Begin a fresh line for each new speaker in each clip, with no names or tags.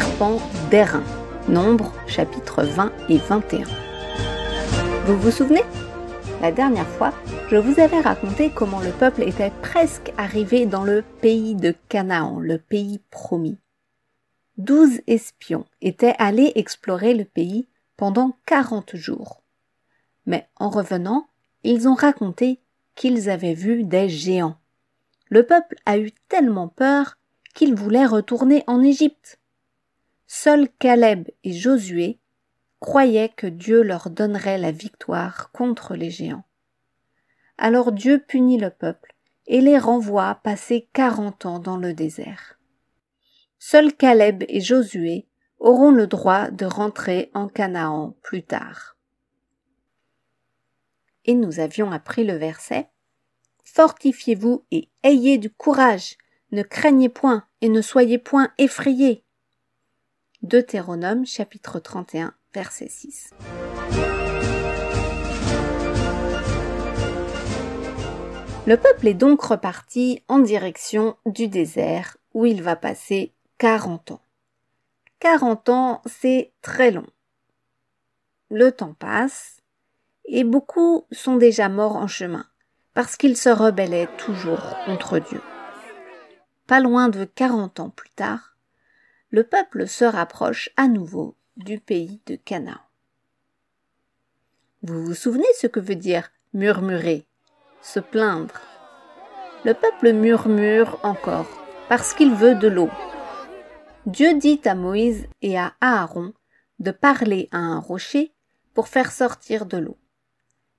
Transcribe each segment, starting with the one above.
serpent d'airain. Nombre, chapitre 20 et 21. Vous vous souvenez La dernière fois, je vous avais raconté comment le peuple était presque arrivé dans le pays de Canaan, le pays promis. Douze espions étaient allés explorer le pays pendant quarante jours. Mais en revenant, ils ont raconté qu'ils avaient vu des géants. Le peuple a eu tellement peur qu'il voulait retourner en Égypte. Seuls Caleb et Josué croyaient que Dieu leur donnerait la victoire contre les géants. Alors Dieu punit le peuple et les renvoie passer quarante ans dans le désert. Seuls Caleb et Josué auront le droit de rentrer en Canaan plus tard. Et nous avions appris le verset Fortifiez-vous et ayez du courage, ne craignez point et ne soyez point effrayés, Deutéronome chapitre 31 verset 6. Le peuple est donc reparti en direction du désert où il va passer 40 ans. 40 ans, c'est très long. Le temps passe et beaucoup sont déjà morts en chemin parce qu'ils se rebellaient toujours contre Dieu. Pas loin de 40 ans plus tard, le peuple se rapproche à nouveau du pays de Canaan. Vous vous souvenez ce que veut dire murmurer, se plaindre Le peuple murmure encore parce qu'il veut de l'eau. Dieu dit à Moïse et à Aaron de parler à un rocher pour faire sortir de l'eau.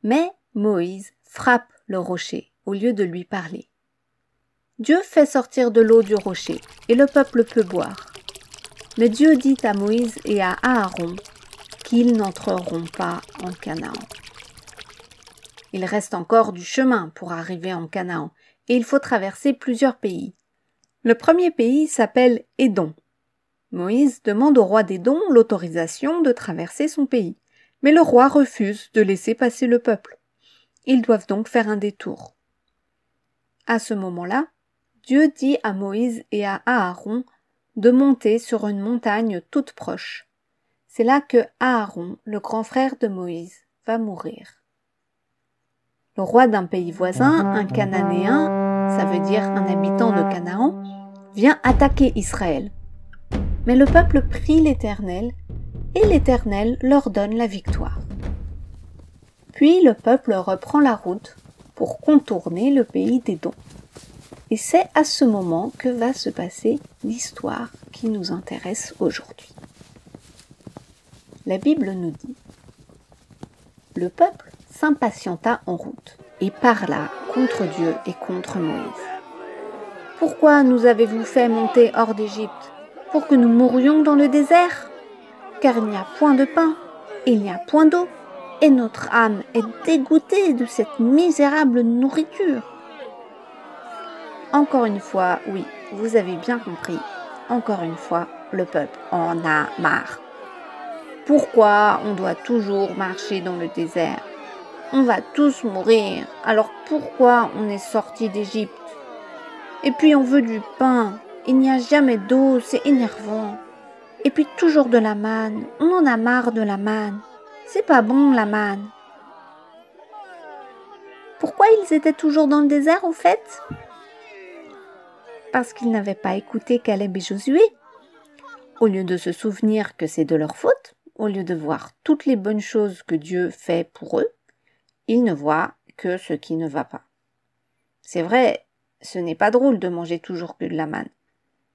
Mais Moïse frappe le rocher au lieu de lui parler. Dieu fait sortir de l'eau du rocher et le peuple peut boire. Mais Dieu dit à Moïse et à Aaron qu'ils n'entreront pas en Canaan. Il reste encore du chemin pour arriver en Canaan, et il faut traverser plusieurs pays. Le premier pays s'appelle Édon. Moïse demande au roi d'Édon l'autorisation de traverser son pays, mais le roi refuse de laisser passer le peuple. Ils doivent donc faire un détour. À ce moment-là, Dieu dit à Moïse et à Aaron de monter sur une montagne toute proche. C'est là que Aaron, le grand frère de Moïse, va mourir. Le roi d'un pays voisin, un Cananéen, ça veut dire un habitant de Canaan, vient attaquer Israël. Mais le peuple prie l'Éternel, et l'Éternel leur donne la victoire. Puis le peuple reprend la route pour contourner le pays des dons. Et c'est à ce moment que va se passer l'histoire qui nous intéresse aujourd'hui. La Bible nous dit Le peuple s'impatienta en route et parla contre Dieu et contre Moïse. Pourquoi nous avez-vous fait monter hors d'Égypte Pour que nous mourions dans le désert Car il n'y a point de pain, il n'y a point d'eau, et notre âme est dégoûtée de cette misérable nourriture. Encore une fois, oui, vous avez bien compris, encore une fois, le peuple en a marre. Pourquoi on doit toujours marcher dans le désert On va tous mourir, alors pourquoi on est sorti d'Égypte Et puis on veut du pain, il n'y a jamais d'eau, c'est énervant. Et puis toujours de la manne, on en a marre de la manne. C'est pas bon la manne. Pourquoi ils étaient toujours dans le désert au fait parce qu'ils n'avaient pas écouté Caleb et Josué. Au lieu de se souvenir que c'est de leur faute, au lieu de voir toutes les bonnes choses que Dieu fait pour eux, ils ne voient que ce qui ne va pas. C'est vrai, ce n'est pas drôle de manger toujours que de la manne,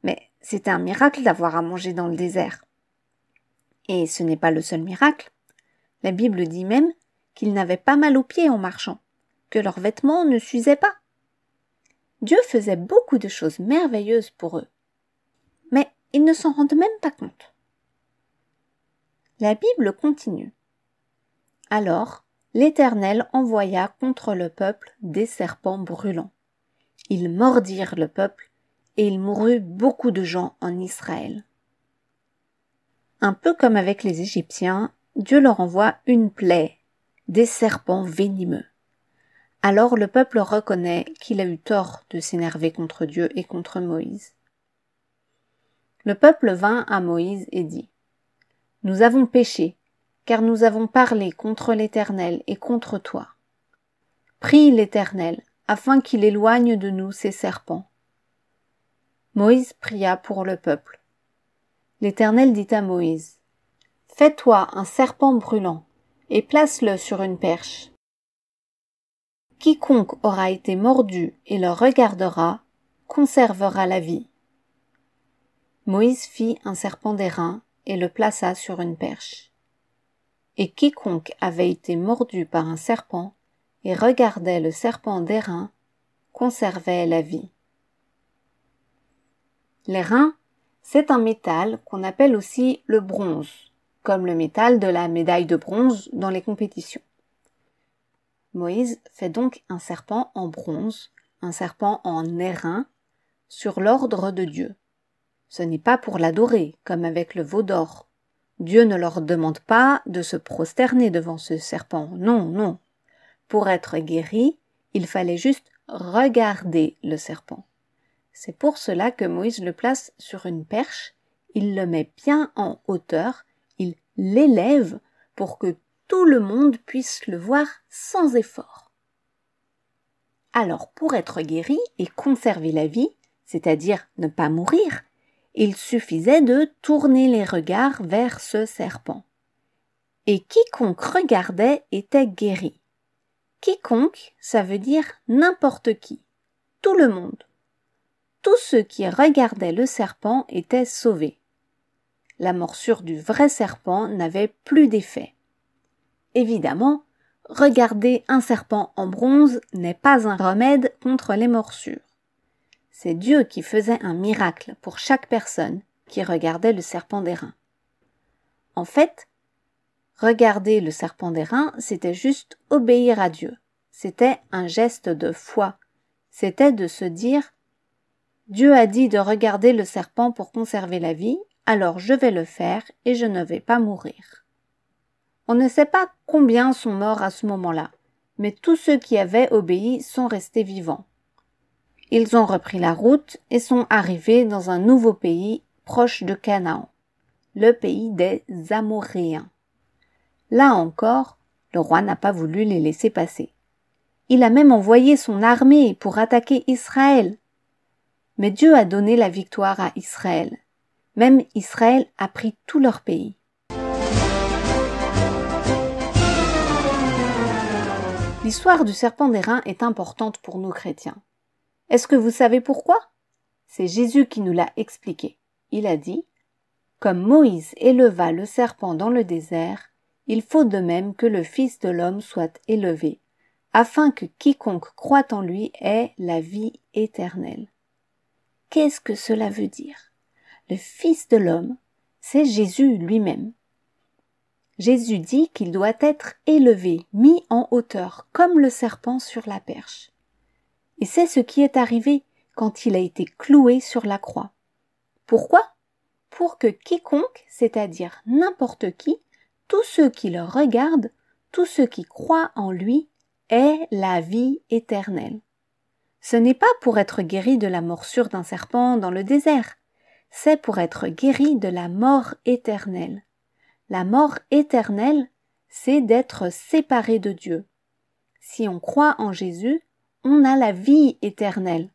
mais c'est un miracle d'avoir à manger dans le désert. Et ce n'est pas le seul miracle. La Bible dit même qu'ils n'avaient pas mal aux pieds en marchant, que leurs vêtements ne s'usaient pas. Dieu faisait beaucoup de choses merveilleuses pour eux. Mais ils ne s'en rendent même pas compte. La Bible continue. Alors, l'Éternel envoya contre le peuple des serpents brûlants. Ils mordirent le peuple, et il mourut beaucoup de gens en Israël. Un peu comme avec les Égyptiens, Dieu leur envoie une plaie, des serpents venimeux. Alors le peuple reconnaît qu'il a eu tort de s'énerver contre Dieu et contre Moïse. Le peuple vint à Moïse et dit Nous avons péché, car nous avons parlé contre l'Éternel et contre toi. Prie l'Éternel, afin qu'il éloigne de nous ses serpents. Moïse pria pour le peuple. L'Éternel dit à Moïse Fais-toi un serpent brûlant et place-le sur une perche. Quiconque aura été mordu et le regardera conservera la vie. Moïse fit un serpent d'airain et le plaça sur une perche. Et quiconque avait été mordu par un serpent et regardait le serpent d'airain conservait la vie. Les reins, c'est un métal qu'on appelle aussi le bronze, comme le métal de la médaille de bronze dans les compétitions. Moïse fait donc un serpent en bronze, un serpent en airain, sur l'ordre de Dieu. Ce n'est pas pour l'adorer, comme avec le veau d'or. Dieu ne leur demande pas de se prosterner devant ce serpent, non, non. Pour être guéri, il fallait juste regarder le serpent. C'est pour cela que Moïse le place sur une perche, il le met bien en hauteur, il l'élève pour que tout le monde puisse le voir sans effort. Alors pour être guéri et conserver la vie, c'est-à-dire ne pas mourir, il suffisait de tourner les regards vers ce serpent. Et quiconque regardait était guéri. Quiconque, ça veut dire n'importe qui, tout le monde. Tous ceux qui regardaient le serpent étaient sauvés. La morsure du vrai serpent n'avait plus d'effet. Évidemment, regarder un serpent en bronze n'est pas un remède contre les morsures. C'est Dieu qui faisait un miracle pour chaque personne qui regardait le serpent des reins. En fait, regarder le serpent des reins, c'était juste obéir à Dieu. C'était un geste de foi. C'était de se dire Dieu a dit de regarder le serpent pour conserver la vie, alors je vais le faire et je ne vais pas mourir. On ne sait pas combien sont morts à ce moment-là, mais tous ceux qui avaient obéi sont restés vivants. Ils ont repris la route et sont arrivés dans un nouveau pays proche de Canaan, le pays des Amoréens. Là encore, le roi n'a pas voulu les laisser passer. Il a même envoyé son armée pour attaquer Israël. Mais Dieu a donné la victoire à Israël. Même Israël a pris tout leur pays. L'histoire du serpent des reins est importante pour nous chrétiens. Est-ce que vous savez pourquoi C'est Jésus qui nous l'a expliqué. Il a dit Comme Moïse éleva le serpent dans le désert, il faut de même que le Fils de l'homme soit élevé, afin que quiconque croit en lui ait la vie éternelle. Qu'est-ce que cela veut dire Le Fils de l'homme, c'est Jésus lui-même. Jésus dit qu'il doit être élevé, mis en hauteur, comme le serpent sur la perche. Et c'est ce qui est arrivé quand il a été cloué sur la croix. Pourquoi Pour que quiconque, c'est-à-dire n'importe qui, tous ceux qui le regardent, tous ceux qui croient en lui, aient la vie éternelle. Ce n'est pas pour être guéri de la morsure d'un serpent dans le désert, c'est pour être guéri de la mort éternelle. La mort éternelle, c'est d'être séparé de Dieu. Si on croit en Jésus, on a la vie éternelle.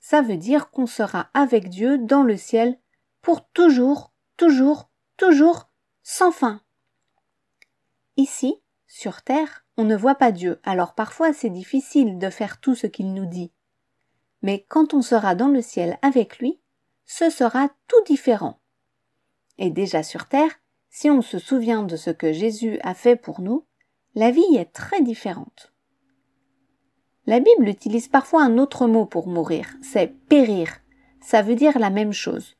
Ça veut dire qu'on sera avec Dieu dans le ciel pour toujours, toujours, toujours, sans fin. Ici, sur Terre, on ne voit pas Dieu, alors parfois c'est difficile de faire tout ce qu'il nous dit. Mais quand on sera dans le ciel avec lui, ce sera tout différent. Et déjà sur Terre, si on se souvient de ce que Jésus a fait pour nous, la vie est très différente. La Bible utilise parfois un autre mot pour mourir, c'est périr. Ça veut dire la même chose.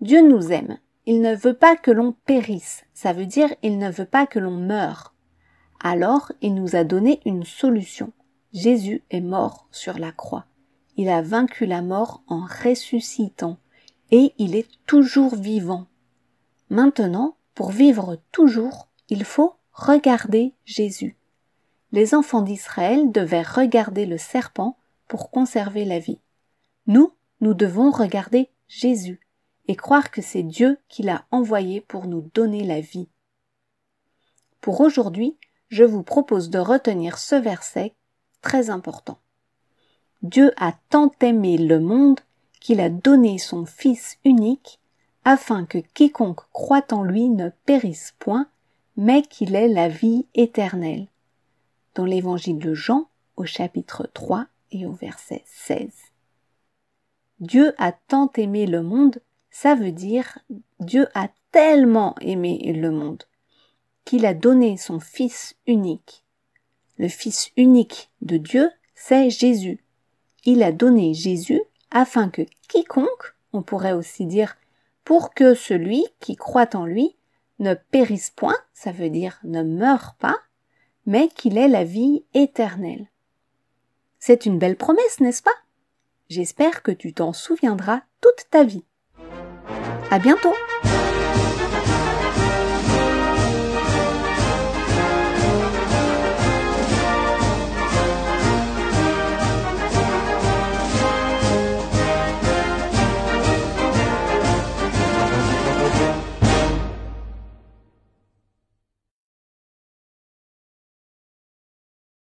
Dieu nous aime. Il ne veut pas que l'on périsse. Ça veut dire il ne veut pas que l'on meure. Alors, il nous a donné une solution. Jésus est mort sur la croix. Il a vaincu la mort en ressuscitant et il est toujours vivant. Maintenant, pour vivre toujours, il faut regarder Jésus. Les enfants d'Israël devaient regarder le serpent pour conserver la vie. Nous, nous devons regarder Jésus et croire que c'est Dieu qui l'a envoyé pour nous donner la vie. Pour aujourd'hui, je vous propose de retenir ce verset très important. Dieu a tant aimé le monde qu'il a donné son Fils unique afin que quiconque croit en lui ne périsse point, mais qu'il ait la vie éternelle. Dans l'évangile de Jean, au chapitre 3 et au verset 16. Dieu a tant aimé le monde, ça veut dire Dieu a tellement aimé le monde qu'il a donné son Fils unique. Le Fils unique de Dieu, c'est Jésus. Il a donné Jésus afin que quiconque, on pourrait aussi dire pour que celui qui croit en lui ne périsse point, ça veut dire ne meure pas, mais qu'il ait la vie éternelle. C'est une belle promesse, n'est-ce pas J'espère que tu t'en souviendras toute ta vie. À bientôt